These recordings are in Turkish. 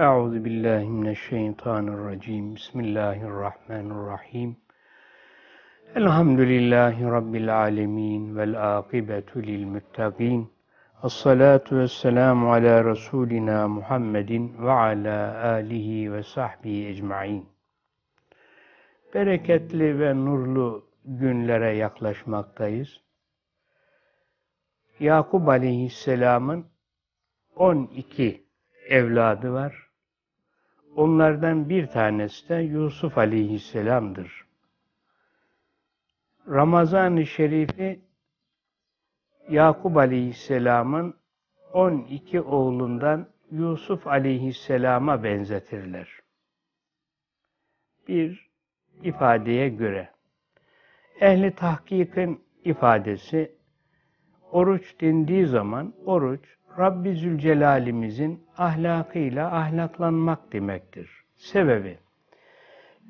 Euzu billahi mineşşeytanirracim. Bismillahirrahmanirrahim. Elhamdülillahi rabbil alamin vel akibetu lil muttaqin. Essalatu vesselamu ala rasulina Muhammedin ve ala alihi ve sahbihi ecmaîn. Bereketli ve nurlu günlere yaklaşmaktayız. Yakup Aleyhisselam'ın 12 evladı var. Onlardan bir tanesi de Yusuf Aleyhisselam'dır. Ramazan-ı Şerif'i Yakup Aleyhisselam'ın 12 oğlundan Yusuf Aleyhisselam'a benzetirler. Bir ifadeye göre. Ehli tahkikin ifadesi oruç dindiği zaman oruç Rabbi Zülcelal'imizin ahlakıyla ahlaklanmak demektir. Sebebi,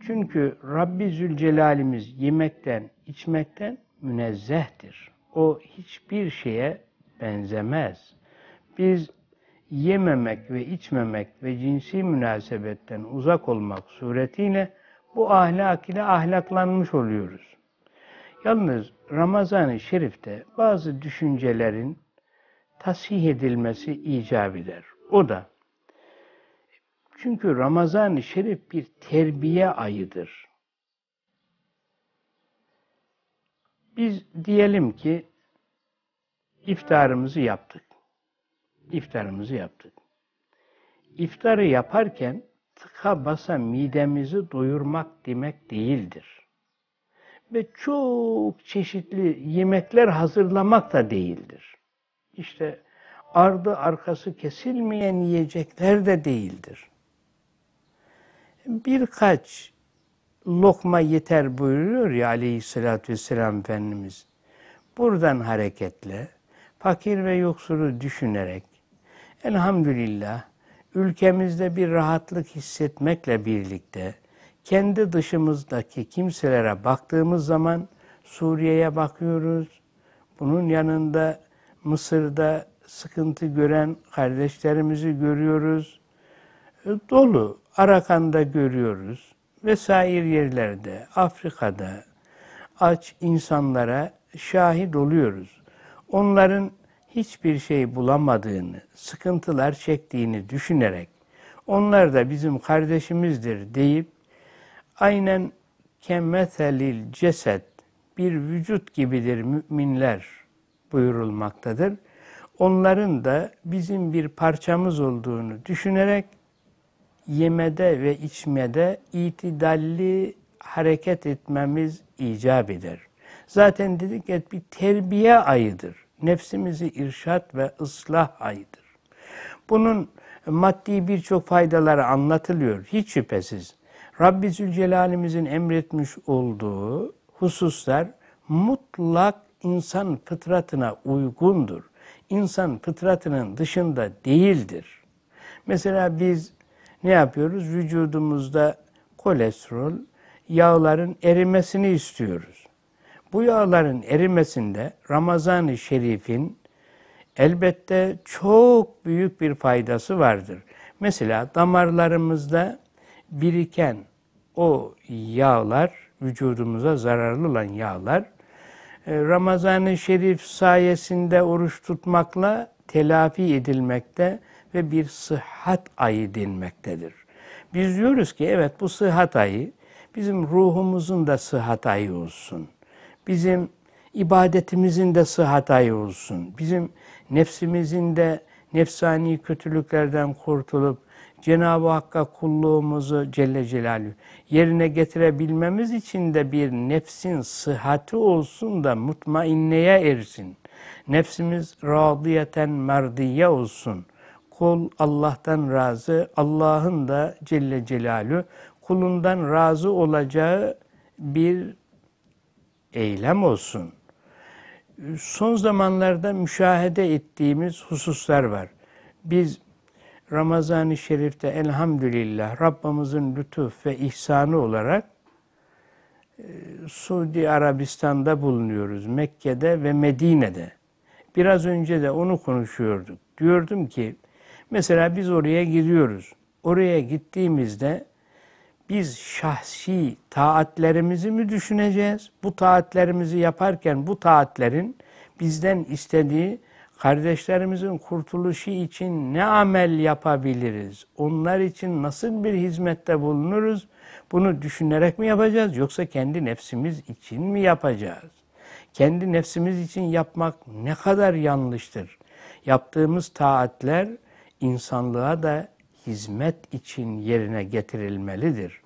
çünkü Rabbi Zülcelal'imiz yemekten, içmekten münezzehtir. O hiçbir şeye benzemez. Biz yememek ve içmemek ve cinsi münasebetten uzak olmak suretiyle bu ahlak ile ahlaklanmış oluyoruz. Yalnız Ramazan-ı Şerif'te bazı düşüncelerin tasih edilmesi icap eder. O da çünkü Ramazan-ı Şerif bir terbiye ayıdır. Biz diyelim ki iftarımızı yaptık. İftarımızı yaptık. İftarı yaparken tıka basa midemizi doyurmak demek değildir. Ve çok çeşitli yemekler hazırlamak da değildir işte ardı arkası kesilmeyen yiyecekler de değildir. Birkaç lokma yeter buyuruyor ya aleyhissalatü vesselam Efendimiz. Buradan hareketle, fakir ve yoksulu düşünerek, elhamdülillah ülkemizde bir rahatlık hissetmekle birlikte, kendi dışımızdaki kimselere baktığımız zaman Suriye'ye bakıyoruz. Bunun yanında Mısır'da sıkıntı gören kardeşlerimizi görüyoruz. E, dolu, Arakan'da görüyoruz vesaire yerlerde, Afrika'da aç insanlara şahit oluyoruz. Onların hiçbir şey bulamadığını, sıkıntılar çektiğini düşünerek onlar da bizim kardeşimizdir deyip aynen kemethelil ceset bir vücut gibidir müminler buyurulmaktadır. Onların da bizim bir parçamız olduğunu düşünerek yemede ve içmede itidalli hareket etmemiz icap eder. Zaten dedik et bir terbiye ayıdır. Nefsimizi irşat ve ıslah ayıdır. Bunun maddi birçok faydaları anlatılıyor hiç şüphesiz. Rabbi Zülcelal'imizin emretmiş olduğu hususlar mutlak insan fıtratına uygundur. İnsan fıtratının dışında değildir. Mesela biz ne yapıyoruz? Vücudumuzda kolesterol, yağların erimesini istiyoruz. Bu yağların erimesinde Ramazan-ı Şerif'in elbette çok büyük bir faydası vardır. Mesela damarlarımızda biriken o yağlar, vücudumuza zararlı olan yağlar e, Ramazan-ı Şerif sayesinde oruç tutmakla telafi edilmekte ve bir sıhhat ayı denmektedir. Biz diyoruz ki evet bu sıhhat ayı bizim ruhumuzun da sıhhat ayı olsun. Bizim ibadetimizin de sıhhat ayı olsun. Bizim nefsimizin de nefsani kötülüklerden kurtulup Cenab-ı Hakk'a kulluğumuzu Celle Celaluhu yerine getirebilmemiz için de bir nefsin sıhhati olsun da mutmainneye ersin. Nefsimiz radiyeten merdiye olsun. Kul Allah'tan razı, Allah'ın da Celle Celalü kulundan razı olacağı bir eylem olsun. Son zamanlarda müşahede ettiğimiz hususlar var. Biz Ramazan-ı Şerif'te elhamdülillah Rabbimizin lütuf ve ihsanı olarak e, Suudi Arabistan'da bulunuyoruz. Mekke'de ve Medine'de. Biraz önce de onu konuşuyorduk. Diyordum ki mesela biz oraya gidiyoruz. Oraya gittiğimizde biz şahsi taatlerimizi mi düşüneceğiz? Bu taatlerimizi yaparken bu taatlerin bizden istediği kardeşlerimizin kurtuluşu için ne amel yapabiliriz? Onlar için nasıl bir hizmette bulunuruz? Bunu düşünerek mi yapacağız yoksa kendi nefsimiz için mi yapacağız? Kendi nefsimiz için yapmak ne kadar yanlıştır. Yaptığımız taatler insanlığa da hizmet için yerine getirilmelidir.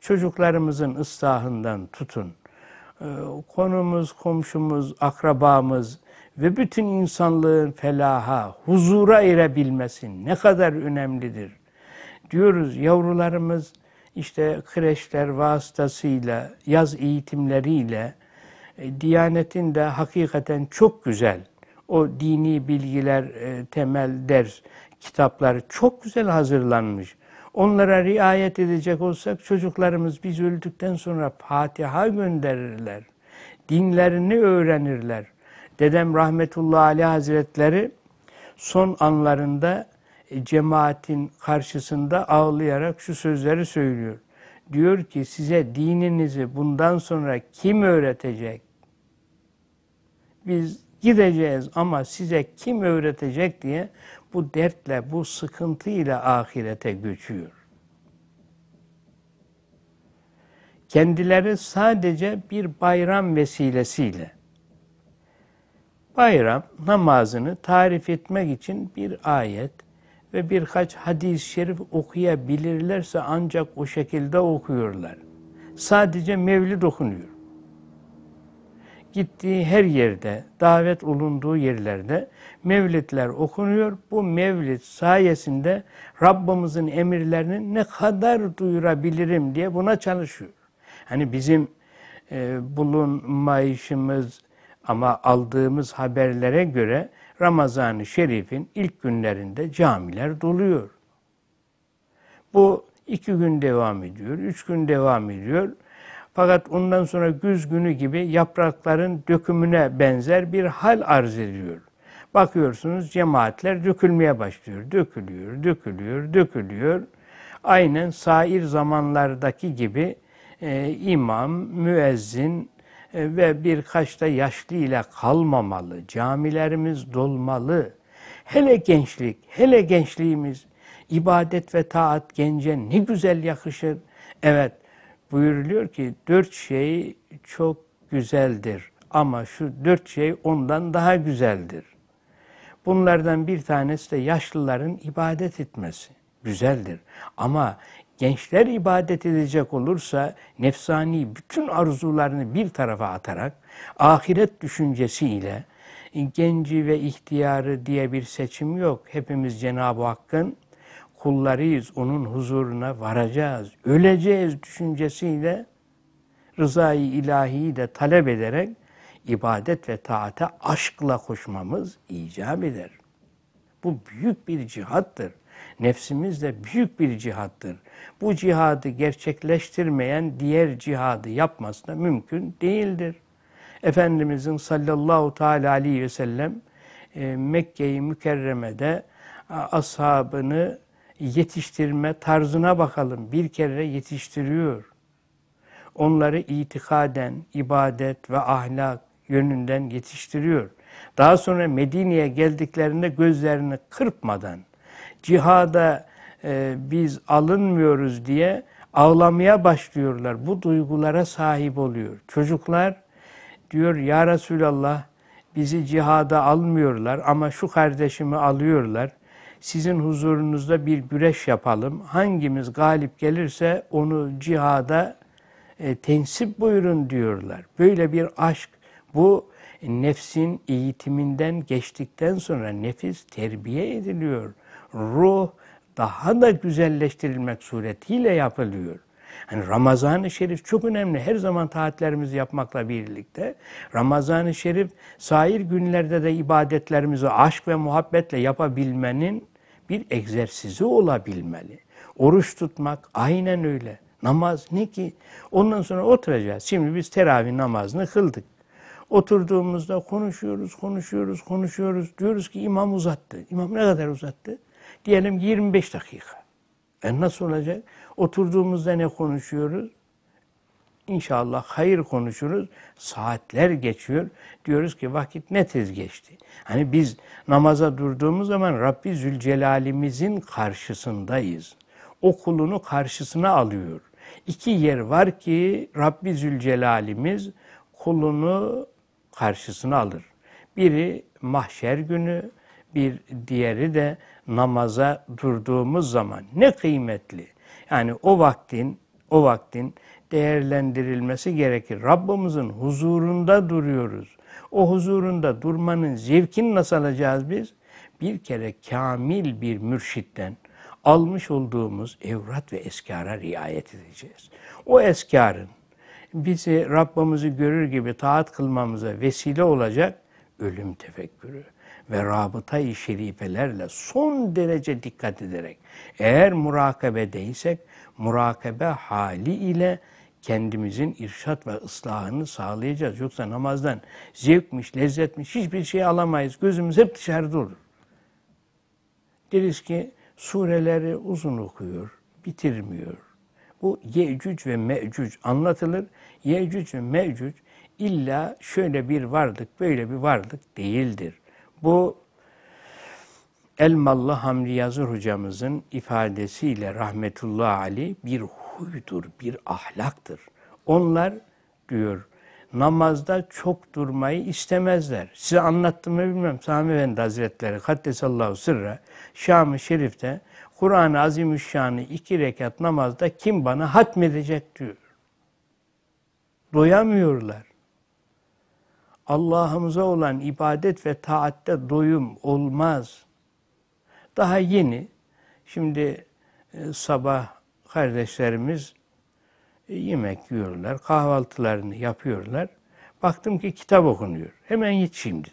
Çocuklarımızın ıslahından tutun. Ee, konumuz, komşumuz, akrabamız, ve bütün insanlığın felaha, huzura erebilmesi ne kadar önemlidir. Diyoruz yavrularımız işte kreşler vasıtasıyla, yaz eğitimleriyle e, Diyanetin de hakikaten çok güzel o dini bilgiler, e, temel ders, kitaplar çok güzel hazırlanmış. Onlara riayet edecek olsak çocuklarımız biz öldükten sonra Fatiha gönderirler. Dinlerini öğrenirler. Dedem rahmetullahi aleyh hazretleri son anlarında e, cemaatin karşısında ağlayarak şu sözleri söylüyor. Diyor ki size dininizi bundan sonra kim öğretecek? Biz gideceğiz ama size kim öğretecek diye bu dertle, bu sıkıntıyla ahirete göçüyor. Kendileri sadece bir bayram vesilesiyle bayram namazını tarif etmek için bir ayet ve birkaç hadis-i şerif okuyabilirlerse ancak o şekilde okuyorlar. Sadece mevlid okunuyor. Gittiği her yerde, davet olunduğu yerlerde mevlidler okunuyor. Bu mevlid sayesinde Rabbimizin emirlerini ne kadar duyurabilirim diye buna çalışıyor. Hani bizim e, bulunmayışımız, ama aldığımız haberlere göre Ramazan-ı Şerif'in ilk günlerinde camiler doluyor. Bu iki gün devam ediyor, üç gün devam ediyor. Fakat ondan sonra güz günü gibi yaprakların dökümüne benzer bir hal arz ediyor. Bakıyorsunuz cemaatler dökülmeye başlıyor. Dökülüyor, dökülüyor, dökülüyor. Aynen sair zamanlardaki gibi e, imam, müezzin, e, ve birkaç da yaşlı ile kalmamalı. Camilerimiz dolmalı. Hele gençlik, hele gençliğimiz ibadet ve taat gence ne güzel yakışır. Evet buyuruluyor ki dört şey çok güzeldir ama şu dört şey ondan daha güzeldir. Bunlardan bir tanesi de yaşlıların ibadet etmesi. Güzeldir. Ama gençler ibadet edecek olursa nefsani bütün arzularını bir tarafa atarak ahiret düşüncesiyle genci ve ihtiyarı diye bir seçim yok. Hepimiz Cenab-ı Hakk'ın kullarıyız. Onun huzuruna varacağız. Öleceğiz düşüncesiyle rızayı ilahiyi de talep ederek ibadet ve taate aşkla koşmamız icap eder. Bu büyük bir cihattır. Nefsimiz de büyük bir cihattır. Bu cihadı gerçekleştirmeyen diğer cihadı yapması da mümkün değildir. Efendimizin sallallahu teala aleyhi ve sellem e, Mekke-i Mükerreme'de ashabını yetiştirme tarzına bakalım. Bir kere yetiştiriyor. Onları itikaden, ibadet ve ahlak yönünden yetiştiriyor. Daha sonra Medine'ye geldiklerinde gözlerini kırpmadan cihada e, biz alınmıyoruz diye ağlamaya başlıyorlar. Bu duygulara sahip oluyor. Çocuklar diyor ya Resulallah bizi cihada almıyorlar ama şu kardeşimi alıyorlar. Sizin huzurunuzda bir güreş yapalım. Hangimiz galip gelirse onu cihada e, tensip buyurun diyorlar. Böyle bir aşk bu e, nefsin eğitiminden geçtikten sonra nefis terbiye ediliyor ruh daha da güzelleştirilmek suretiyle yapılıyor. Yani Ramazan-ı Şerif çok önemli. Her zaman taatlerimizi yapmakla birlikte Ramazan-ı Şerif sair günlerde de ibadetlerimizi aşk ve muhabbetle yapabilmenin bir egzersizi olabilmeli. Oruç tutmak aynen öyle. Namaz ne ki? Ondan sonra oturacağız. Şimdi biz teravih namazını kıldık. Oturduğumuzda konuşuyoruz, konuşuyoruz, konuşuyoruz. Diyoruz ki imam uzattı. İmam ne kadar uzattı? Diyelim 25 dakika. E nasıl olacak? Oturduğumuzda ne konuşuyoruz? İnşallah hayır konuşuruz. Saatler geçiyor. Diyoruz ki vakit ne tez geçti. Hani biz namaza durduğumuz zaman Rabbi Zülcelal'imizin karşısındayız. O kulunu karşısına alıyor. İki yer var ki Rabbi Zülcelal'imiz kulunu karşısına alır. Biri mahşer günü, bir diğeri de namaza durduğumuz zaman ne kıymetli. Yani o vaktin o vaktin değerlendirilmesi gerekir. Rabbimizin huzurunda duruyoruz. O huzurunda durmanın zevkini nasıl alacağız biz? Bir kere kamil bir mürşitten almış olduğumuz evrat ve eskara riayet edeceğiz. O eskarın bizi Rabbimizi görür gibi taat kılmamıza vesile olacak ölüm tefekkürü ve rabıta-i şerifelerle son derece dikkat ederek eğer murakabedeysek murakabe hali ile kendimizin irşat ve ıslahını sağlayacağız. Yoksa namazdan zevkmiş, lezzetmiş hiçbir şey alamayız. Gözümüz hep dışarıda olur. Deriz ki sureleri uzun okuyor, bitirmiyor. Bu Yecüc ve Mecüc anlatılır. Yecüc ve Mecüc illa şöyle bir varlık, böyle bir varlık değildir. Bu Elmalı Hamdi Yazır hocamızın ifadesiyle rahmetullah Ali bir huydur, bir ahlaktır. Onlar diyor namazda çok durmayı istemezler. Size anlattım mı bilmem Sami Efendi Hazretleri Kaddesallahu Sırra Şam-ı Şerif'te Kur'an-ı Azimüşşan'ı iki rekat namazda kim bana hatmedecek diyor. Doyamıyorlar. Allah'ımıza olan ibadet ve taatte doyum olmaz. Daha yeni, şimdi e, sabah kardeşlerimiz e, yemek yiyorlar, kahvaltılarını yapıyorlar. Baktım ki kitap okunuyor. Hemen yetişeyim dedim.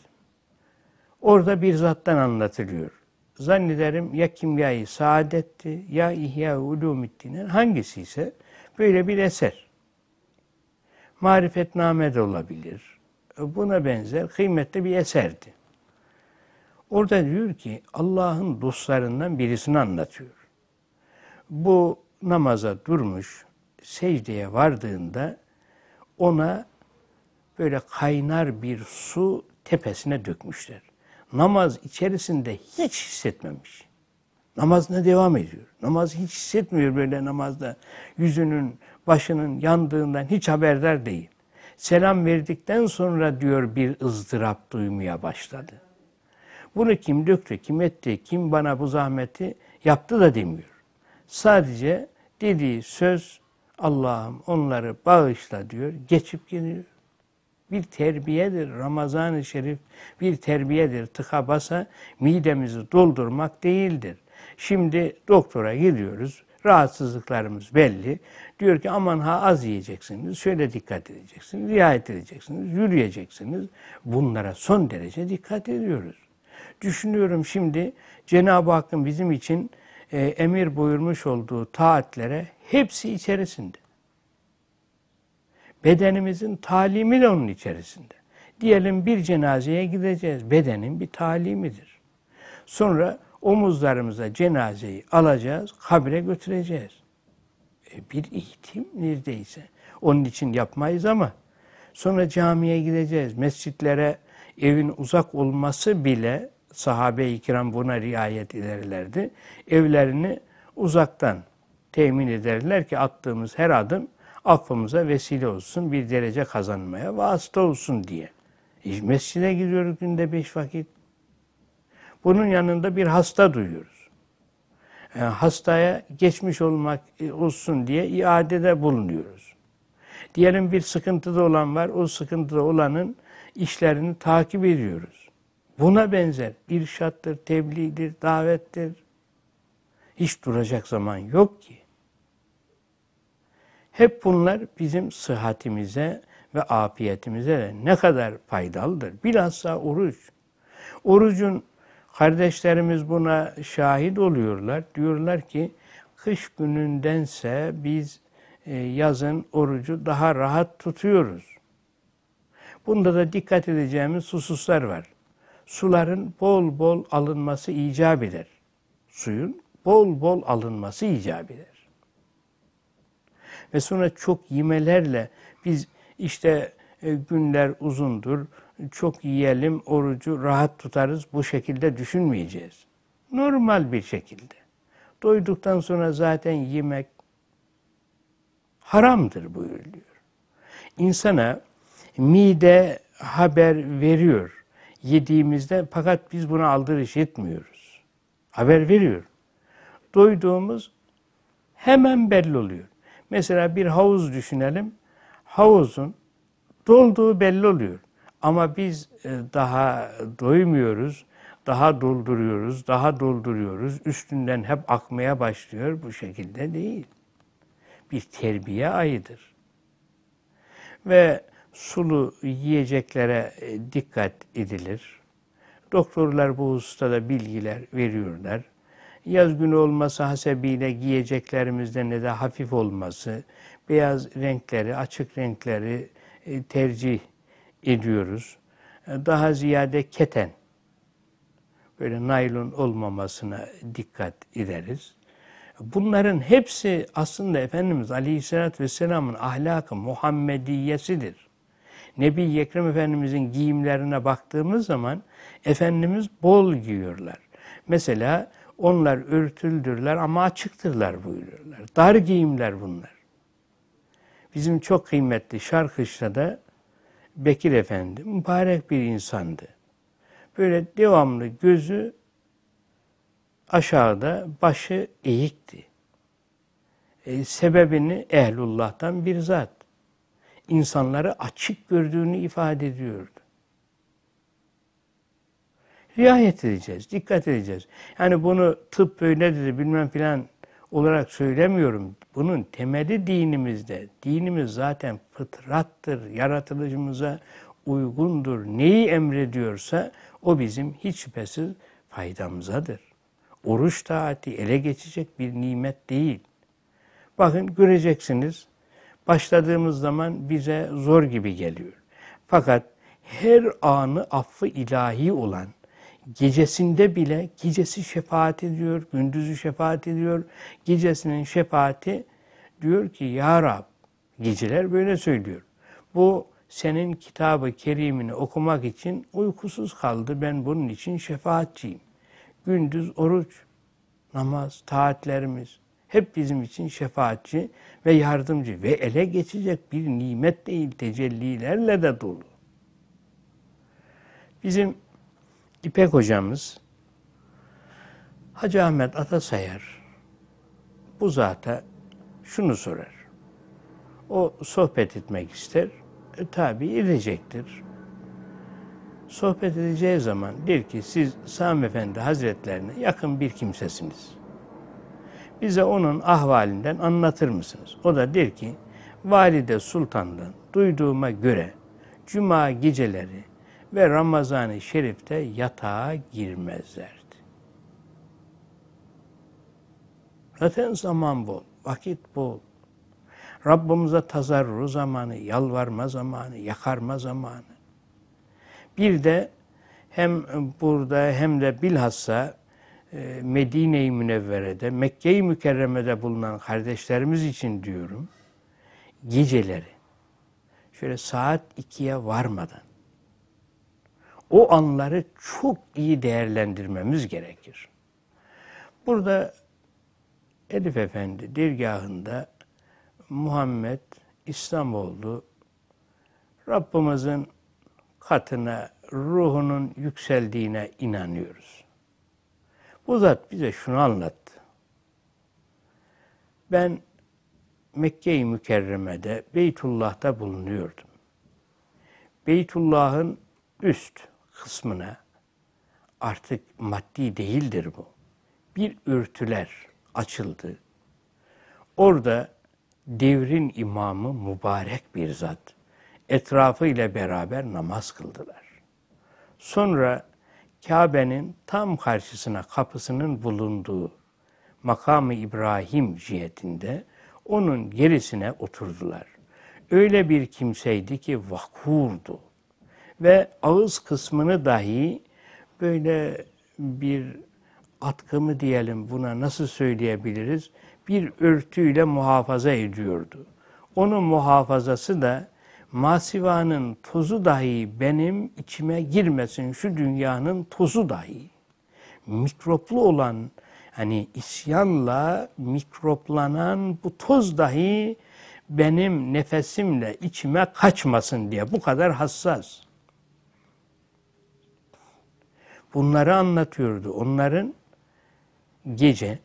Orada bir zattan anlatılıyor. Zannederim ya Kimyayı Saadet'ti ya İhya Ulumiddin'in hangisi ise böyle bir eser. Marifetname de olabilir buna benzer kıymetli bir eserdi. Orada diyor ki Allah'ın dostlarından birisini anlatıyor. Bu namaza durmuş, secdeye vardığında ona böyle kaynar bir su tepesine dökmüşler. Namaz içerisinde hiç hissetmemiş. Namazına devam ediyor. Namaz hiç hissetmiyor böyle namazda. Yüzünün, başının yandığından hiç haberdar değil. Selam verdikten sonra diyor bir ızdırap duymaya başladı. Bunu kim döktü, kim etti, kim bana bu zahmeti yaptı da demiyor. Sadece dediği söz Allah'ım onları bağışla diyor, geçip gidiyor. Bir terbiyedir Ramazan-ı Şerif, bir terbiyedir tıka basa midemizi doldurmak değildir. Şimdi doktora gidiyoruz, Rahatsızlıklarımız belli. Diyor ki aman ha az yiyeceksiniz, şöyle dikkat edeceksiniz, riayet edeceksiniz, yürüyeceksiniz. Bunlara son derece dikkat ediyoruz. Düşünüyorum şimdi Cenab-ı Hakk'ın bizim için e, emir buyurmuş olduğu taatlere hepsi içerisinde. Bedenimizin talimi de onun içerisinde. Diyelim bir cenazeye gideceğiz. Bedenin bir talimidir. Sonra omuzlarımıza cenazeyi alacağız, kabre götüreceğiz. E bir ihtim neredeyse. Onun için yapmayız ama sonra camiye gideceğiz. Mescitlere evin uzak olması bile sahabe-i kiram buna riayet ederlerdi. Evlerini uzaktan temin ederler ki attığımız her adım affımıza vesile olsun, bir derece kazanmaya vasıta olsun diye. E, mescide gidiyoruz günde beş vakit. Bunun yanında bir hasta duyuyoruz. Yani e, hastaya geçmiş olmak e, olsun diye iadede bulunuyoruz. Diyelim bir sıkıntıda olan var, o sıkıntıda olanın işlerini takip ediyoruz. Buna benzer irşattır, tebliğdir, davettir. Hiç duracak zaman yok ki. Hep bunlar bizim sıhhatimize ve afiyetimize de ne kadar faydalıdır. Bilhassa oruç. Orucun Kardeşlerimiz buna şahit oluyorlar. Diyorlar ki kış günündense biz e, yazın orucu daha rahat tutuyoruz. Bunda da dikkat edeceğimiz hususlar var. Suların bol bol alınması icap eder. Suyun bol bol alınması icap eder. Ve sonra çok yemelerle biz işte e, günler uzundur, çok yiyelim, orucu rahat tutarız bu şekilde düşünmeyeceğiz. Normal bir şekilde. Doyduktan sonra zaten yemek haramdır buyuruluyor. İnsana mide haber veriyor yediğimizde fakat biz buna aldırış etmiyoruz. Haber veriyor. Doyduğumuz hemen belli oluyor. Mesela bir havuz düşünelim. Havuzun dolduğu belli oluyor. Ama biz e, daha doymuyoruz, daha dolduruyoruz, daha dolduruyoruz. Üstünden hep akmaya başlıyor. Bu şekilde değil. Bir terbiye ayıdır. Ve sulu yiyeceklere e, dikkat edilir. Doktorlar bu hususta da bilgiler veriyorlar. Yaz günü olması hasebiyle giyeceklerimizde ne de hafif olması, beyaz renkleri, açık renkleri e, tercih ediyoruz. E, daha ziyade keten, böyle naylon olmamasına dikkat ederiz. Bunların hepsi aslında Efendimiz Aleyhisselatü Vesselam'ın ahlakı Muhammediyesidir. Nebi Ekrem Efendimiz'in giyimlerine baktığımız zaman Efendimiz bol giyiyorlar. Mesela onlar örtüldürler ama açıktırlar buyuruyorlar. Dar giyimler bunlar. Bizim çok kıymetli şarkışta da. Bekir Efendi mübarek bir insandı. Böyle devamlı gözü aşağıda, başı eğikti. E, sebebini ehlullah'tan bir zat. İnsanları açık gördüğünü ifade ediyordu. Riayet edeceğiz, dikkat edeceğiz. Yani bunu tıp böyle dedi, bilmem filan olarak söylemiyorum. Bunun temeli dinimizde. Dinimiz zaten fıtrattır, yaratılışımıza uygundur. Neyi emrediyorsa o bizim hiç şüphesiz faydamızadır. Oruç taati ele geçecek bir nimet değil. Bakın göreceksiniz başladığımız zaman bize zor gibi geliyor. Fakat her anı affı ilahi olan, gecesinde bile gecesi şefaat ediyor, gündüzü şefaat ediyor. Gecesinin şefaati diyor ki Ya Rab, geceler böyle söylüyor. Bu senin kitabı kerimini okumak için uykusuz kaldı. Ben bunun için şefaatçiyim. Gündüz oruç, namaz, taatlerimiz hep bizim için şefaatçi ve yardımcı ve ele geçecek bir nimet değil tecellilerle de dolu. Bizim İpek hocamız Hacı Ahmet Atasayar bu zata şunu sorar. O sohbet etmek ister. E, tabi edecektir. Sohbet edeceği zaman der ki siz Sami Efendi Hazretlerine yakın bir kimsesiniz. Bize onun ahvalinden anlatır mısınız? O da der ki Valide Sultan'dan duyduğuma göre Cuma geceleri ve Ramazan-ı Şerif'te yatağa girmezlerdi. Zaten zaman bu, vakit bu, Rabbimize tazarru zamanı, yalvarma zamanı, yakarma zamanı. Bir de hem burada hem de bilhassa e, Medine-i Münevvere'de, Mekke-i Mükerreme'de bulunan kardeşlerimiz için diyorum, geceleri şöyle saat ikiye varmadan o anları çok iyi değerlendirmemiz gerekir. Burada Elif Efendi dirgahında Muhammed İslamoğlu Rabbimizin katına, ruhunun yükseldiğine inanıyoruz. Bu zat bize şunu anlattı. Ben Mekke-i Mükerreme'de Beytullah'ta bulunuyordum. Beytullah'ın üst kısmına artık maddi değildir bu. Bir örtüler açıldı. Orada devrin imamı mübarek bir zat etrafıyla beraber namaz kıldılar. Sonra Kabe'nin tam karşısına kapısının bulunduğu makamı İbrahim cihetinde onun gerisine oturdular. Öyle bir kimseydi ki vakurdu ve ağız kısmını dahi böyle bir atkı mı diyelim buna nasıl söyleyebiliriz? Bir örtüyle muhafaza ediyordu. Onun muhafazası da masivanın tozu dahi benim içime girmesin şu dünyanın tozu dahi. Mikroplu olan hani isyanla mikroplanan bu toz dahi benim nefesimle içime kaçmasın diye bu kadar hassas. bunları anlatıyordu. Onların gece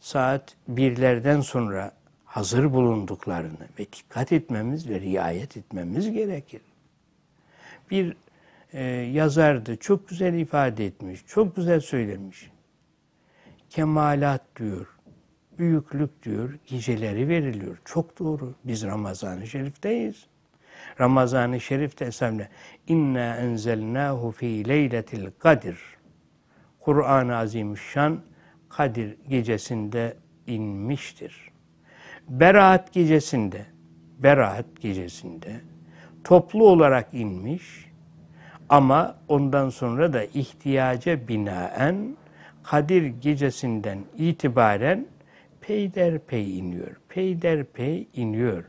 saat birlerden sonra hazır bulunduklarını ve dikkat etmemiz ve riayet etmemiz gerekir. Bir e, yazardı, çok güzel ifade etmiş, çok güzel söylemiş. Kemalat diyor, büyüklük diyor, geceleri veriliyor. Çok doğru. Biz Ramazan-ı Şerif'teyiz. Ramazan-ı Şerif de esemle inna enzelnahu fi leyletil kadir. Kur'an-ı Azimüşşan Kadir gecesinde inmiştir. Beraat gecesinde, Beraat gecesinde toplu olarak inmiş ama ondan sonra da ihtiyaca binaen Kadir gecesinden itibaren peyderpey iniyor. Peyderpey iniyor.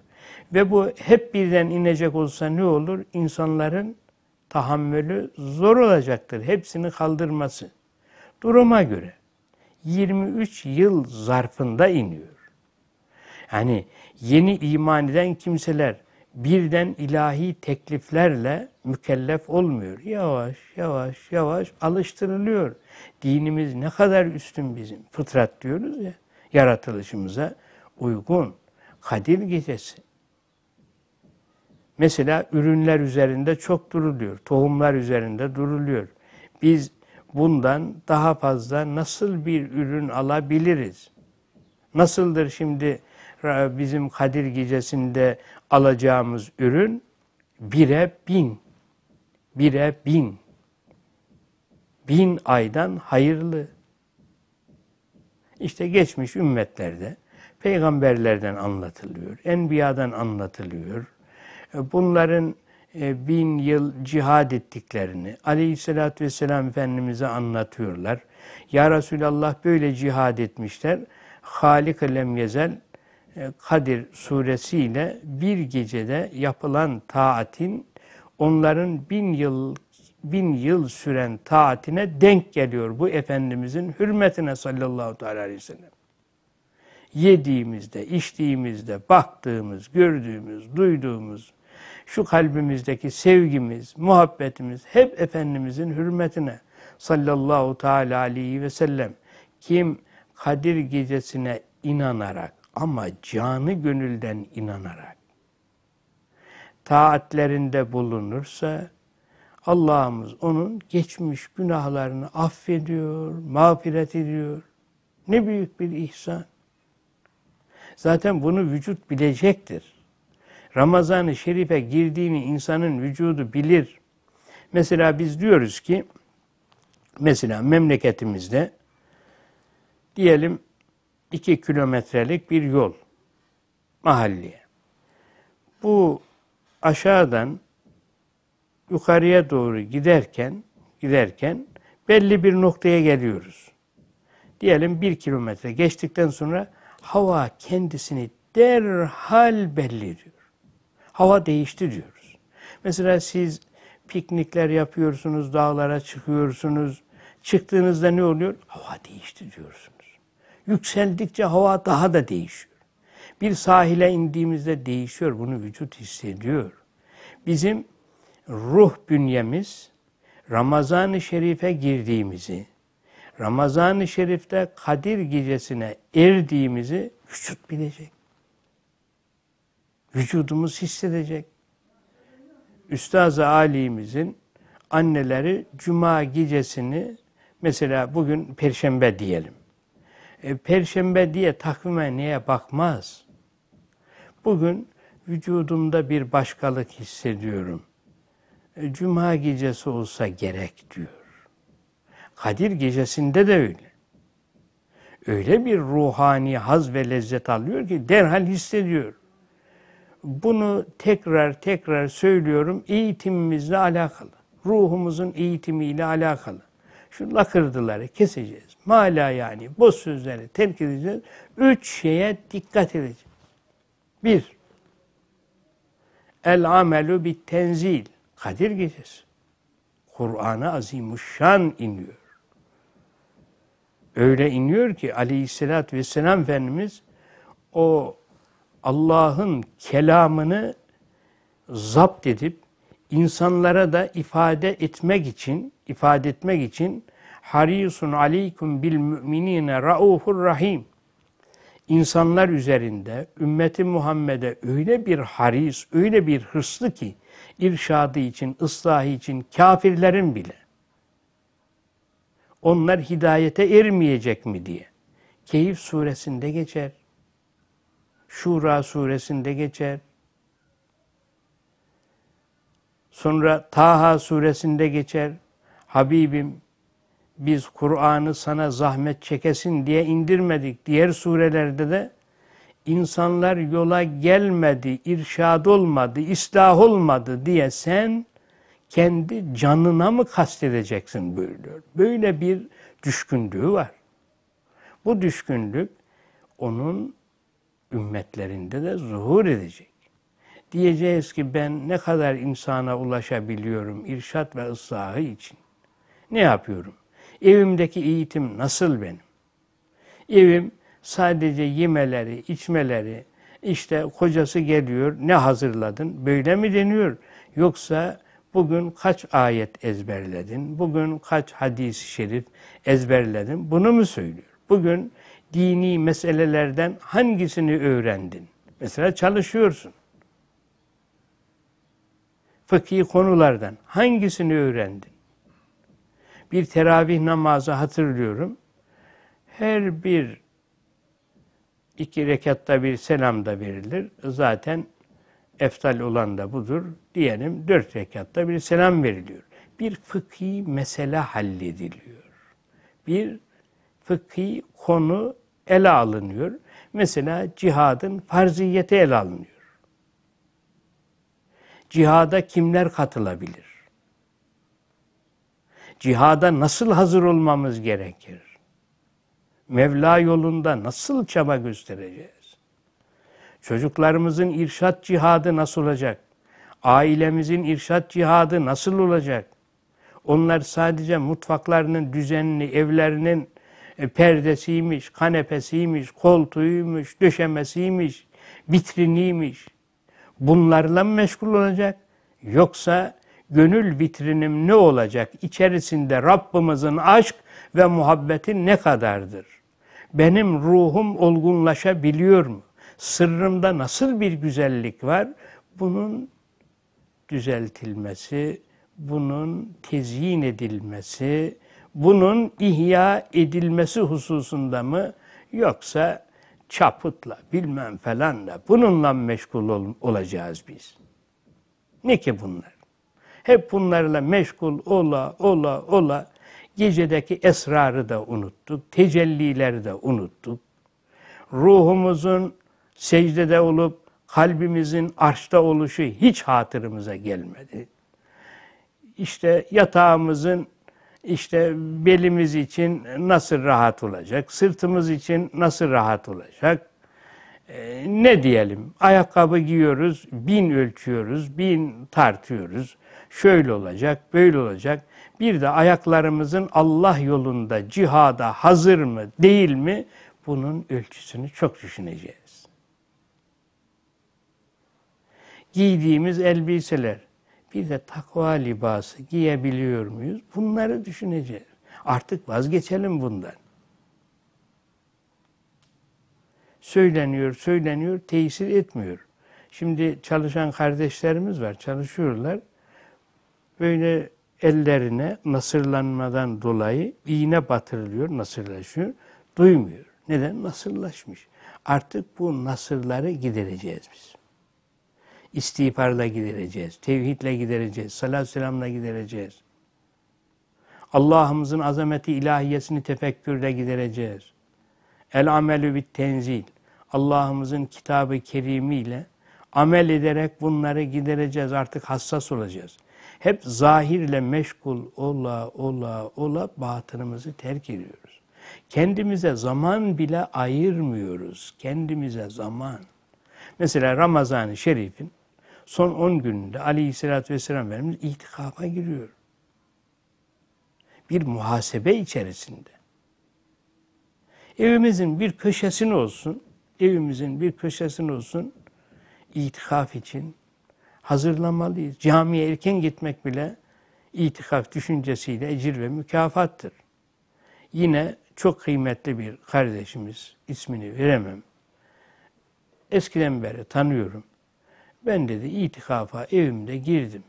Ve bu hep birden inecek olsa ne olur? İnsanların tahammülü zor olacaktır. Hepsini kaldırması. Duruma göre 23 yıl zarfında iniyor. Yani yeni iman eden kimseler birden ilahi tekliflerle mükellef olmuyor. Yavaş yavaş yavaş alıştırılıyor. Dinimiz ne kadar üstün bizim. Fıtrat diyoruz ya yaratılışımıza uygun. Kadir gecesi. Mesela ürünler üzerinde çok duruluyor, tohumlar üzerinde duruluyor. Biz bundan daha fazla nasıl bir ürün alabiliriz? Nasıldır şimdi bizim Kadir gecesinde alacağımız ürün? Bire bin. Bire bin. Bin aydan hayırlı. İşte geçmiş ümmetlerde peygamberlerden anlatılıyor, enbiyadan anlatılıyor, e, bunların e, bin yıl cihad ettiklerini aleyhissalatü vesselam Efendimiz'e anlatıyorlar. Ya Resulallah böyle cihad etmişler. Halik lem yezel e, Kadir suresiyle bir gecede yapılan taatin onların bin yıl bin yıl süren taatine denk geliyor bu Efendimizin hürmetine sallallahu aleyhi ve sellem. Yediğimizde, içtiğimizde, baktığımız, gördüğümüz, duyduğumuz, şu kalbimizdeki sevgimiz, muhabbetimiz hep Efendimizin hürmetine sallallahu teala aleyhi ve sellem kim Kadir gecesine inanarak ama canı gönülden inanarak taatlerinde bulunursa Allah'ımız onun geçmiş günahlarını affediyor, mağfiret ediyor. Ne büyük bir ihsan. Zaten bunu vücut bilecektir. Ramazan-ı Şerif'e girdiğini insanın vücudu bilir. Mesela biz diyoruz ki mesela memleketimizde diyelim iki kilometrelik bir yol mahalleye. Bu aşağıdan yukarıya doğru giderken giderken belli bir noktaya geliyoruz. Diyelim bir kilometre geçtikten sonra hava kendisini derhal belli ediyor. Hava değişti diyoruz. Mesela siz piknikler yapıyorsunuz, dağlara çıkıyorsunuz. Çıktığınızda ne oluyor? Hava değişti diyorsunuz. Yükseldikçe hava daha da değişiyor. Bir sahile indiğimizde değişiyor. Bunu vücut hissediyor. Bizim ruh bünyemiz Ramazan-ı Şerif'e girdiğimizi, Ramazan-ı Şerif'te Kadir gecesine erdiğimizi vücut bilecek. Vücudumuz hissedecek. Üstaz-ı Ali'mizin anneleri cuma gecesini mesela bugün perşembe diyelim. E, perşembe diye takvime niye bakmaz? Bugün vücudumda bir başkalık hissediyorum. E, cuma gecesi olsa gerek diyor. Kadir gecesinde de öyle. Öyle bir ruhani haz ve lezzet alıyor ki derhal hissediyor. Bunu tekrar tekrar söylüyorum eğitimimizle alakalı. Ruhumuzun eğitimiyle alakalı. Şu lakırdıları keseceğiz. Mala yani boz sözleri terk edeceğiz. Üç şeye dikkat edeceğiz. Bir, el amelu bit tenzil. Kadir gecesi. Kur'an'a azimuşşan iniyor. Öyle iniyor ki aleyhissalat ve selam Efendimiz o Allah'ın kelamını zapt edip insanlara da ifade etmek için ifade etmek için harisun aleykum bil müminine raufur rahim. İnsanlar üzerinde ümmeti Muhammed'e öyle bir haris, öyle bir hırslı ki irşadı için, ıslahı için kafirlerin bile onlar hidayete ermeyecek mi diye. Keyif suresinde geçer. Şura suresinde geçer. Sonra Taha suresinde geçer. Habibim biz Kur'an'ı sana zahmet çekesin diye indirmedik. Diğer surelerde de insanlar yola gelmedi, irşad olmadı, ıslah olmadı diye sen kendi canına mı kastedeceksin buyuruyor. Böyle bir düşkünlüğü var. Bu düşkünlük onun ümmetlerinde de zuhur edecek. Diyeceğiz ki ben ne kadar insana ulaşabiliyorum irşat ve ıslahı için. Ne yapıyorum? Evimdeki eğitim nasıl benim? Evim sadece yemeleri, içmeleri, işte kocası geliyor ne hazırladın böyle mi deniyor? Yoksa bugün kaç ayet ezberledin, bugün kaç hadis-i şerif ezberledin bunu mu söylüyor? Bugün dini meselelerden hangisini öğrendin? Mesela çalışıyorsun. Fıkhi konulardan hangisini öğrendin? Bir teravih namazı hatırlıyorum. Her bir iki rekatta bir selam da verilir. Zaten eftal olan da budur. Diyelim dört rekatta bir selam veriliyor. Bir fıkhi mesele hallediliyor. Bir fıkhi konu ele alınıyor. Mesela cihadın farziyeti ele alınıyor. Cihada kimler katılabilir? Cihada nasıl hazır olmamız gerekir? Mevla yolunda nasıl çaba göstereceğiz? Çocuklarımızın irşat cihadı nasıl olacak? Ailemizin irşat cihadı nasıl olacak? Onlar sadece mutfaklarının düzenini, evlerinin e, perdesiymiş, kanepesiymiş, koltuğuymuş, döşemesiymiş, vitriniymiş. Bunlarla mı meşgul olacak? Yoksa gönül vitrinim ne olacak? İçerisinde Rabbimizin aşk ve muhabbeti ne kadardır? Benim ruhum olgunlaşabiliyor mu? Sırrımda nasıl bir güzellik var? Bunun düzeltilmesi, bunun tezyin edilmesi, bunun ihya edilmesi hususunda mı yoksa çaputla bilmem falanla bununla meşgul ol, olacağız biz. Ne ki bunlar? Hep bunlarla meşgul ola ola ola gecedeki esrarı da unuttuk, tecellileri de unuttuk. Ruhumuzun secdede olup kalbimizin arşta oluşu hiç hatırımıza gelmedi. İşte yatağımızın işte belimiz için nasıl rahat olacak, sırtımız için nasıl rahat olacak, ee, ne diyelim, ayakkabı giyiyoruz, bin ölçüyoruz, bin tartıyoruz, şöyle olacak, böyle olacak. Bir de ayaklarımızın Allah yolunda, cihada hazır mı, değil mi, bunun ölçüsünü çok düşüneceğiz. Giydiğimiz elbiseler, bir de takva libası giyebiliyor muyuz? Bunları düşüneceğiz. Artık vazgeçelim bundan. Söyleniyor, söyleniyor, tesir etmiyor. Şimdi çalışan kardeşlerimiz var, çalışıyorlar. Böyle ellerine nasırlanmadan dolayı iğne batırılıyor, nasırlaşıyor. Duymuyor. Neden? Nasırlaşmış. Artık bu nasırları gidereceğiz biz istiğfarla gidereceğiz, tevhidle gidereceğiz, salatü selamla gidereceğiz. Allah'ımızın azameti ilahiyesini tefekkürle gidereceğiz. El amelü bit tenzil. Allah'ımızın kitabı kerimiyle amel ederek bunları gidereceğiz. Artık hassas olacağız. Hep zahirle meşgul ola ola ola batınımızı terk ediyoruz. Kendimize zaman bile ayırmıyoruz. Kendimize zaman. Mesela Ramazan-ı Şerif'in son 10 gününde aleyhissalatü vesselam Efendimiz itikafa giriyor. Bir muhasebe içerisinde. Evimizin bir köşesini olsun, evimizin bir köşesini olsun itikaf için hazırlamalıyız. Camiye erken gitmek bile itikaf düşüncesiyle ecir ve mükafattır. Yine çok kıymetli bir kardeşimiz, ismini veremem. Eskiden beri tanıyorum. Ben dedi itikafa evimde girdim.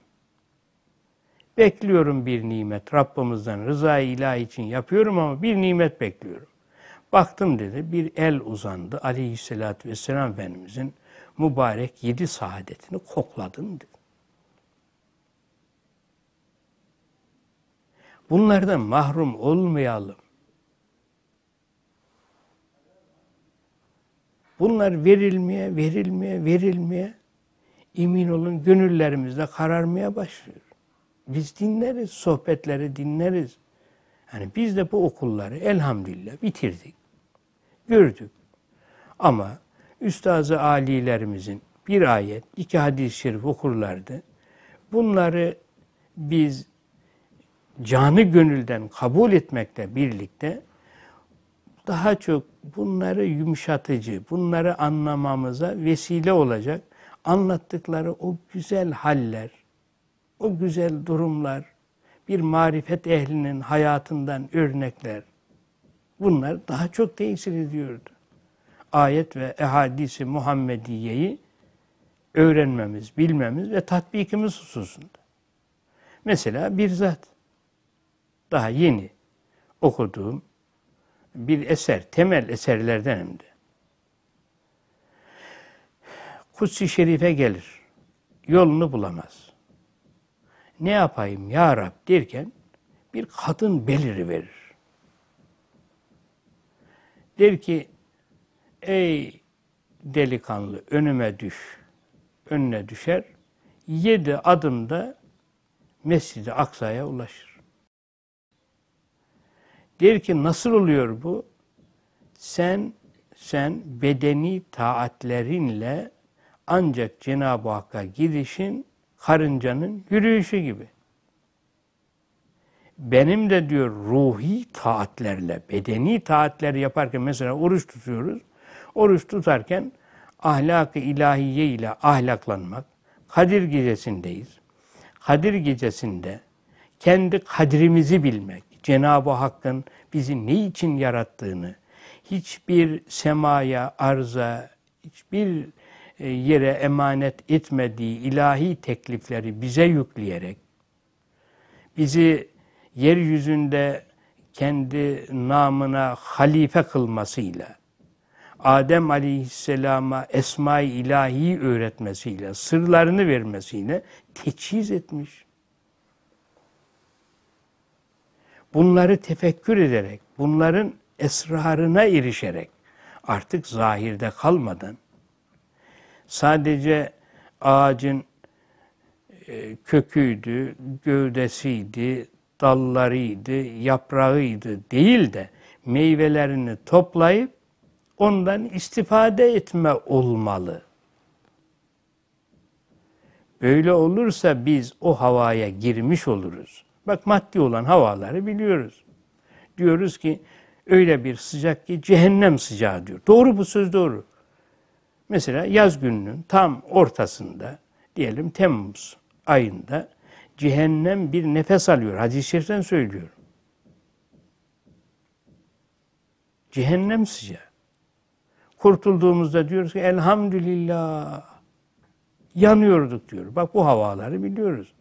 Bekliyorum bir nimet. Rabbimizden rıza ilah için yapıyorum ama bir nimet bekliyorum. Baktım dedi bir el uzandı. Aleyhisselatü vesselam Efendimizin mübarek yedi saadetini kokladım dedi. Bunlardan mahrum olmayalım. Bunlar verilmeye, verilmeye, verilmeye emin olun gönüllerimizde kararmaya başlıyor. Biz dinleriz, sohbetleri dinleriz. Yani biz de bu okulları elhamdülillah bitirdik. Gördük. Ama üstazı alilerimizin bir ayet, iki hadis-i şerif okurlardı. Bunları biz canı gönülden kabul etmekle birlikte daha çok bunları yumuşatıcı, bunları anlamamıza vesile olacak anlattıkları o güzel haller, o güzel durumlar, bir marifet ehlinin hayatından örnekler, bunlar daha çok tesir ediyordu. Ayet ve ehadisi Muhammediye'yi öğrenmemiz, bilmemiz ve tatbikimiz hususunda. Mesela bir zat, daha yeni okuduğum bir eser, temel eserlerden hem de. Kutsi Şerif'e gelir. Yolunu bulamaz. Ne yapayım ya Rab derken bir kadın beliri verir. Der ki ey delikanlı önüme düş. Önüne düşer. Yedi adımda Mescid-i Aksa'ya ulaşır. Der ki nasıl oluyor bu? Sen sen bedeni taatlerinle ancak Cenab-ı Hakk'a gidişin karıncanın yürüyüşü gibi. Benim de diyor ruhi taatlerle, bedeni taatler yaparken mesela oruç tutuyoruz. Oruç tutarken ahlak-ı ilahiye ile ahlaklanmak. Kadir gecesindeyiz. Kadir gecesinde kendi kadrimizi bilmek, Cenab-ı Hakk'ın bizi ne için yarattığını, hiçbir semaya, arza, hiçbir e, yere emanet etmediği ilahi teklifleri bize yükleyerek bizi yeryüzünde kendi namına halife kılmasıyla, Adem Aleyhisselam'a Esma-i İlahi'yi öğretmesiyle, sırlarını vermesiyle teçhiz etmiş. Bunları tefekkür ederek, bunların esrarına erişerek, artık zahirde kalmadan, Sadece ağacın e, köküydü, gövdesiydi, dallarıydı, yaprağıydı değil de meyvelerini toplayıp ondan istifade etme olmalı. Böyle olursa biz o havaya girmiş oluruz. Bak maddi olan havaları biliyoruz. Diyoruz ki öyle bir sıcak ki cehennem sıcağı diyor. Doğru bu söz doğru. Mesela yaz gününün tam ortasında diyelim Temmuz ayında cehennem bir nefes alıyor. Hadis-i şeriften söylüyorum. Cehennem sıcağı. Kurtulduğumuzda diyoruz ki elhamdülillah yanıyorduk diyor. Bak bu havaları biliyoruz.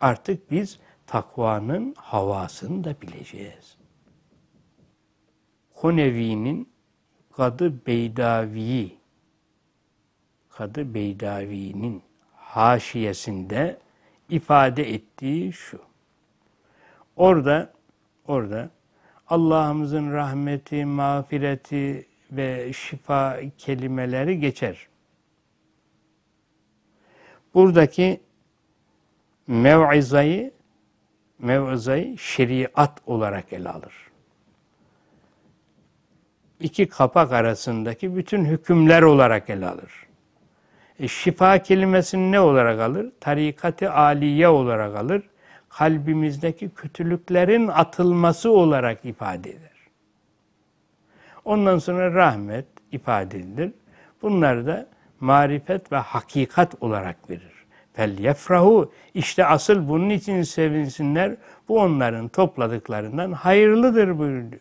Artık biz takvanın havasını da bileceğiz. Konevi'nin Kadı Beydavi'yi Kadı Beydavi'nin haşiyesinde ifade ettiği şu. Orada orada Allah'ımızın rahmeti, mağfireti ve şifa kelimeleri geçer. Buradaki mev'izayı mev'izayı şeriat olarak ele alır. İki kapak arasındaki bütün hükümler olarak ele alır. E, şifa kelimesini ne olarak alır? Tarikati aliye olarak alır. Kalbimizdeki kötülüklerin atılması olarak ifade eder. Ondan sonra rahmet ifade edilir. Bunlar da marifet ve hakikat olarak verir. Fel yefrahu işte asıl bunun için sevinsinler. Bu onların topladıklarından hayırlıdır buyuruyor.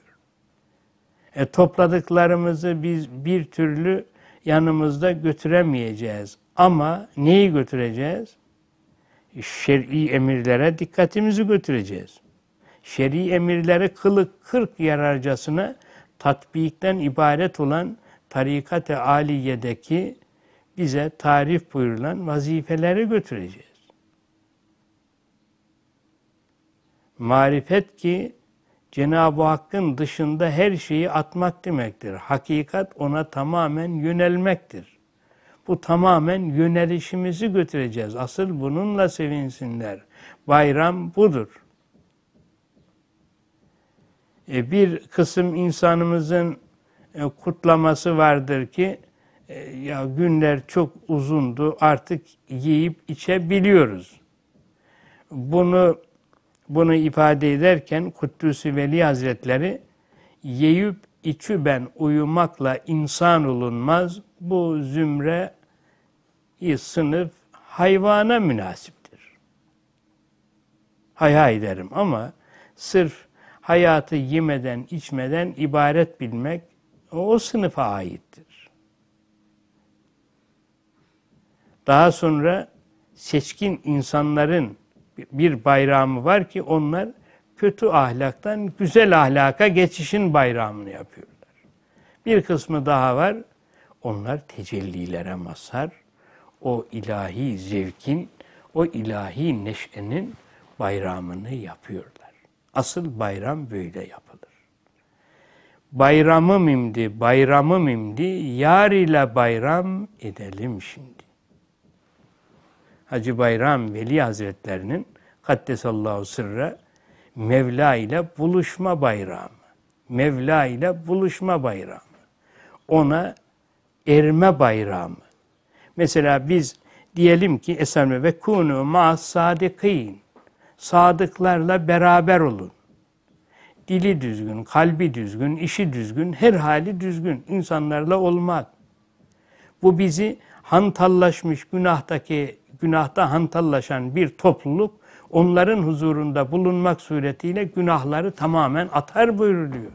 E topladıklarımızı biz bir türlü yanımızda götüremeyeceğiz. Ama neyi götüreceğiz? Şer'i emirlere dikkatimizi götüreceğiz. Şer'i emirleri kılık kırk yararcasına tatbikten ibaret olan tarikat-ı aliyedeki bize tarif buyurulan vazifeleri götüreceğiz. Marifet ki Cenab-ı Hakk'ın dışında her şeyi atmak demektir. Hakikat ona tamamen yönelmektir. Bu tamamen yönelişimizi götüreceğiz. Asıl bununla sevinsinler. Bayram budur. E bir kısım insanımızın e, kutlaması vardır ki e, ya günler çok uzundu artık yiyip içebiliyoruz. Bunu bunu ifade ederken Kuddüs-i Veli Hazretleri yeyüp içüben uyumakla insan olunmaz. Bu zümre sınıf hayvana münasiptir. Hay hay derim ama sırf hayatı yemeden içmeden ibaret bilmek o sınıfa aittir. Daha sonra seçkin insanların bir bayramı var ki onlar kötü ahlaktan güzel ahlaka geçişin bayramını yapıyorlar. Bir kısmı daha var. Onlar tecellilere masar, O ilahi zevkin, o ilahi neşenin bayramını yapıyorlar. Asıl bayram böyle yapılır. Bayramım imdi, bayramım imdi, yar ile bayram edelim şimdi. Hacı Bayram Veli Hazretlerinin Kaddesallahu sırra Mevla ile buluşma bayramı. Mevla ile buluşma bayramı. Ona erme bayramı. Mesela biz diyelim ki Esen ve kunu ma sadikin. Sadıklarla beraber olun. Dili düzgün, kalbi düzgün, işi düzgün, her hali düzgün insanlarla olmak. Bu bizi hantallaşmış günahtaki günahta hantallaşan bir topluluk onların huzurunda bulunmak suretiyle günahları tamamen atar buyuruluyor.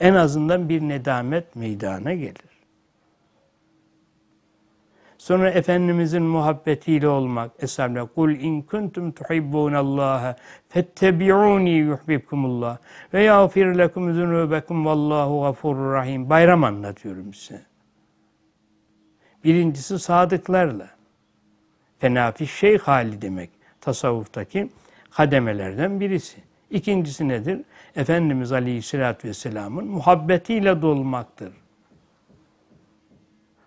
En azından bir nedamet meydana gelir. Sonra Efendimizin muhabbetiyle olmak. Esselam'la kul in kuntum tuhibbunallaha fettebi'uni yuhibbukumullah ve yağfir lekum zunubekum vallahu gafurur rahim. Bayram anlatıyorum size. Birincisi sadıklarla tenafi şey hali demek. Tasavvuftaki kademelerden birisi. İkincisi nedir? Efendimiz Aleyhisselatü Vesselam'ın muhabbetiyle dolmaktır.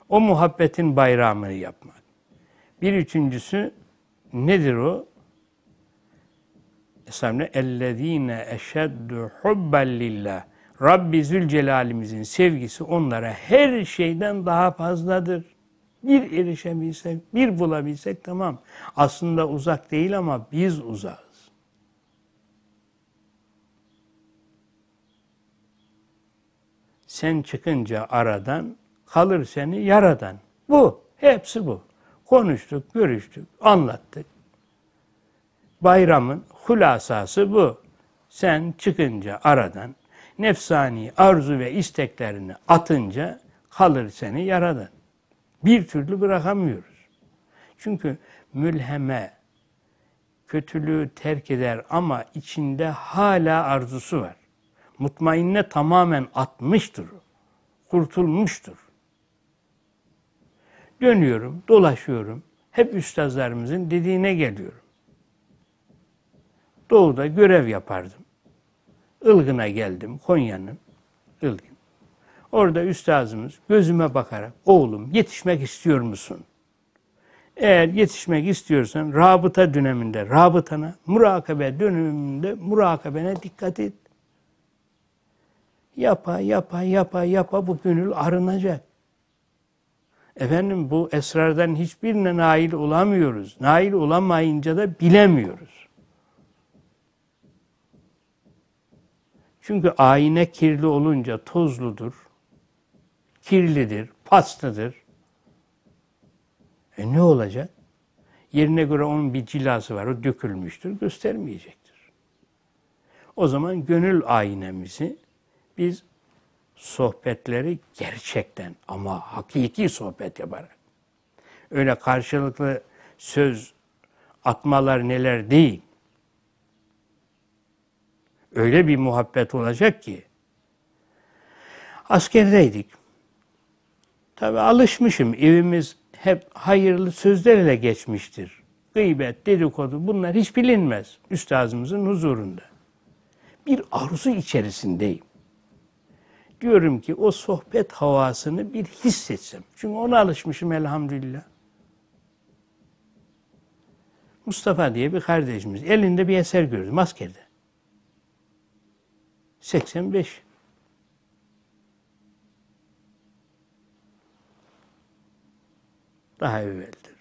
O muhabbetin bayramını yapmak. Bir üçüncüsü nedir o? Esselam'la ellezine eşeddu hubben lillah. Rabbi Zülcelal'imizin sevgisi onlara her şeyden daha fazladır bir erişebilsek, bir bulabilsek tamam. Aslında uzak değil ama biz uzağız. Sen çıkınca aradan, kalır seni yaradan. Bu, hepsi bu. Konuştuk, görüştük, anlattık. Bayramın hulasası bu. Sen çıkınca aradan, nefsani arzu ve isteklerini atınca kalır seni yaradan. Bir türlü bırakamıyoruz. Çünkü mülheme kötülüğü terk eder ama içinde hala arzusu var. Mutmainne tamamen atmıştır. Kurtulmuştur. Dönüyorum, dolaşıyorum. Hep üstazlarımızın dediğine geliyorum. Doğu'da görev yapardım. Ilgın'a geldim, Konya'nın. Ilgın. Orada üstazımız gözüme bakarak oğlum yetişmek istiyor musun? Eğer yetişmek istiyorsan rabıta döneminde rabıtana, murakabe döneminde murakabene dikkat et. Yapa yapa yapa yapa bu gönül arınacak. Efendim bu esrardan hiçbirine nail olamıyoruz. Nail olamayınca da bilemiyoruz. Çünkü ayna kirli olunca tozludur kirlidir, paslıdır. E ne olacak? Yerine göre onun bir cilası var, o dökülmüştür, göstermeyecektir. O zaman gönül aynemizi biz sohbetleri gerçekten ama hakiki sohbet yaparak. Öyle karşılıklı söz atmalar neler değil. Öyle bir muhabbet olacak ki. Askerdeydik. Tabi alışmışım. Evimiz hep hayırlı sözlerle geçmiştir. Gıybet, dedikodu bunlar hiç bilinmez. Üstazımızın huzurunda. Bir arzu içerisindeyim. Diyorum ki o sohbet havasını bir hissetsem. Çünkü ona alışmışım elhamdülillah. Mustafa diye bir kardeşimiz elinde bir eser gördüm askerde. 85. daha evveldir.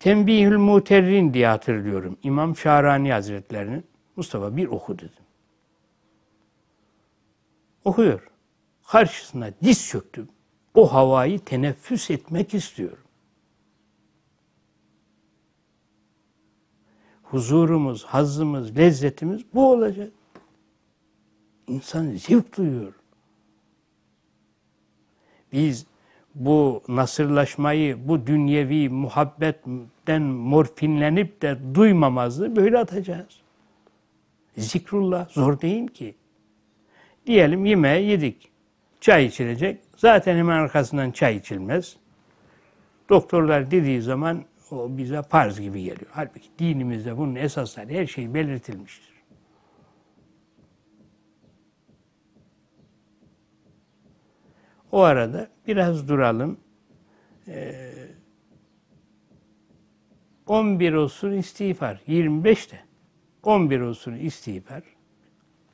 Tembihül Muterrin diye hatırlıyorum. İmam Şahrani Hazretlerinin Mustafa bir oku dedim. Okuyor. Karşısına diz çöktüm. O havayı teneffüs etmek istiyorum. Huzurumuz, hazımız, lezzetimiz bu olacak. İnsan zevk duyuyor biz bu nasırlaşmayı, bu dünyevi muhabbetten morfinlenip de duymamazlığı böyle atacağız. Zikrullah zor değil ki. Diyelim yemeği yedik. Çay içilecek. Zaten hemen arkasından çay içilmez. Doktorlar dediği zaman o bize farz gibi geliyor. Halbuki dinimizde bunun esasları her şey belirtilmiştir. O arada biraz duralım. Ee, 11 olsun istiğfar. 25 de. 11 olsun istiğfar.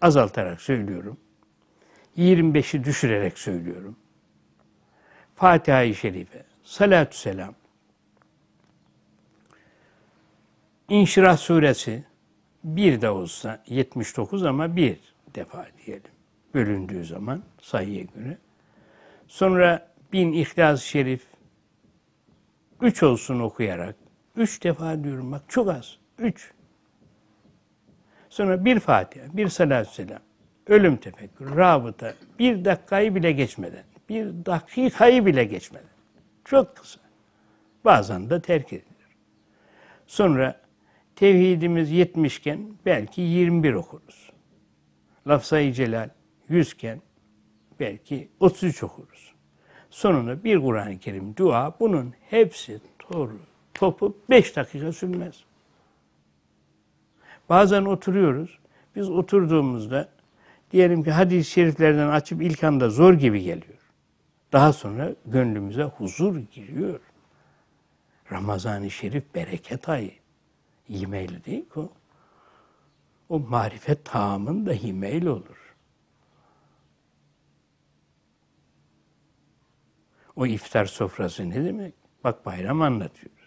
Azaltarak söylüyorum. 25'i düşürerek söylüyorum. Fatiha-i Şerife, salatü selam, İnşirah suresi bir de olsa 79 ama bir defa diyelim bölündüğü zaman sayıya göre Sonra bin i̇hlas Şerif, üç olsun okuyarak. Üç defa diyorum bak çok az. Üç. Sonra bir Fatiha, bir salatü selam, ölüm tefekkür, rabıta, bir dakikayı bile geçmeden, bir dakikayı bile geçmeden. Çok kısa. Bazen de terk edilir. Sonra tevhidimiz yetmişken belki 21 okuruz. Lafzayı celal yüzken belki 33 okuruz. Sonunda bir Kur'an-ı Kerim dua bunun hepsi doğru. Topu 5 dakika sürmez. Bazen oturuyoruz. Biz oturduğumuzda diyelim ki hadis-i şeriflerden açıp ilk anda zor gibi geliyor. Daha sonra gönlümüze huzur giriyor. Ramazan-ı Şerif bereket ayı. Himeyle değil ki o. O marifet tağımın da himeyle olur. O iftar sofrası ne demek? Bak bayram anlatıyoruz.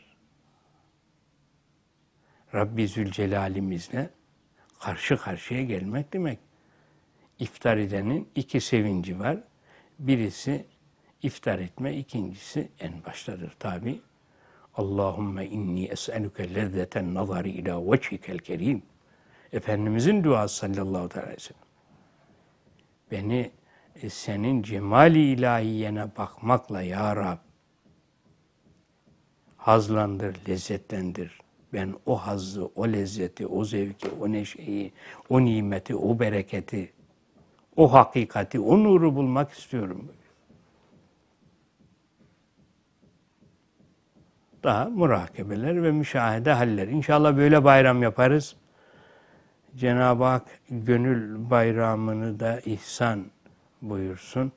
Rabbi Zülcelalimizle karşı karşıya gelmek demek. İftar edenin iki sevinci var. Birisi iftar etme, ikincisi en baştadır tabi. Allahümme inni es'eluke lezzeten nazari ila veçhikel kerim. Efendimizin duası sallallahu aleyhi ve sellem. Beni e, senin cemali ilahiyene bakmakla ya Rab hazlandır, lezzetlendir. Ben o hazzı, o lezzeti, o zevki, o neşeyi, o nimeti, o bereketi, o hakikati, o nuru bulmak istiyorum. Daha murakebeler ve müşahede haller. İnşallah böyle bayram yaparız. Cenab-ı Hak gönül bayramını da ihsan buyursun.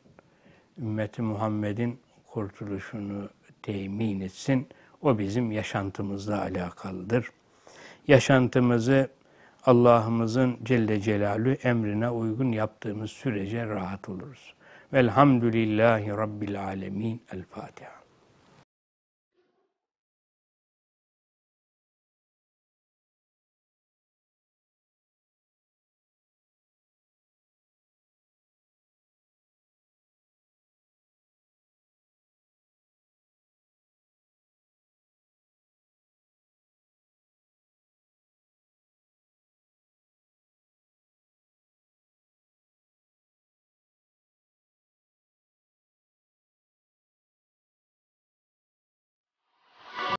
Ümmeti Muhammed'in kurtuluşunu temin etsin. O bizim yaşantımızla alakalıdır. Yaşantımızı Allah'ımızın Celle Celalü emrine uygun yaptığımız sürece rahat oluruz. Velhamdülillahi Rabbil Alemin. El Fatiha.